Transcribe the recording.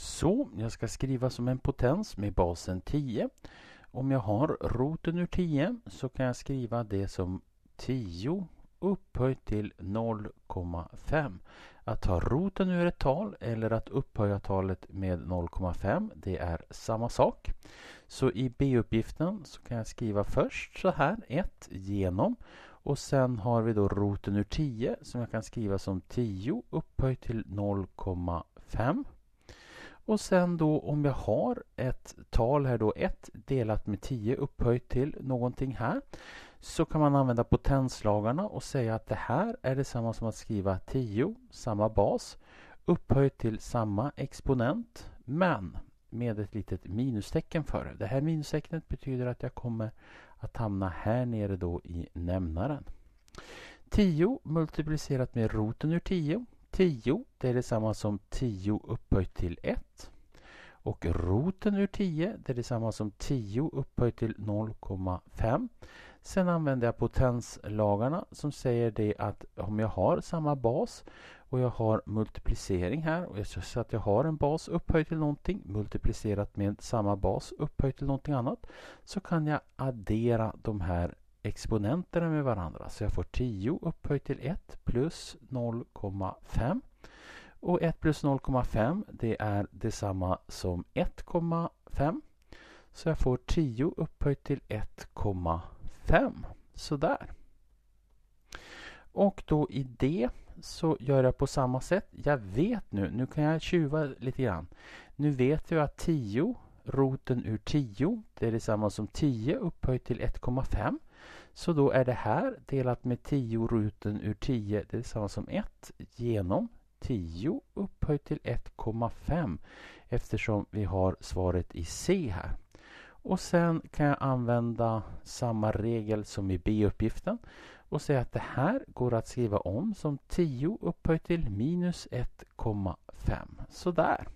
Så jag ska skriva som en potens med basen 10. Om jag har roten ur 10 så kan jag skriva det som 10 upphöjt till 0,5. Att ta roten ur ett tal eller att upphöja talet med 0,5 det är samma sak. Så i B-uppgiften så kan jag skriva först så här 1 genom och sen har vi då roten ur 10 som jag kan skriva som 10 upphöjt till 0,5. Och sen då om jag har ett tal här då 1 delat med 10 upphöjt till någonting här så kan man använda potenslagarna och säga att det här är detsamma som att skriva 10, samma bas, upphöjt till samma exponent men med ett litet minustecken för det. Det här minustecknet betyder att jag kommer att hamna här nere då i nämnaren. 10 multiplicerat med roten ur 10 10 det är detsamma som 10 upphöjt till 1. Och roten ur 10 det är detsamma som 10 upphöjt till 0,5. Sen använder jag potenslagarna som säger det att om jag har samma bas och jag har multiplicering här och så att jag har en bas upphöjt till någonting multiplicerat med samma bas upphöjt till någonting annat så kan jag addera de här exponenterna med varandra. Så jag får 10 upphöjt till 1 plus 0,5. Och 1 plus 0,5 det är detsamma som 1,5. Så jag får 10 upphöjt till 1,5. Sådär. Och då i det så gör jag på samma sätt. Jag vet nu, nu kan jag tjuva lite grann. Nu vet jag att 10, roten ur 10, det är detsamma som 10 upphöjt till 1,5. Så då är det här delat med 10 ruten ur 10, det är samma som 1 genom 10 upphöjt till 1,5 eftersom vi har svaret i C här. Och sen kan jag använda samma regel som i B-uppgiften och säga att det här går att skriva om som 10 upphöjt till minus 1,5. Sådär.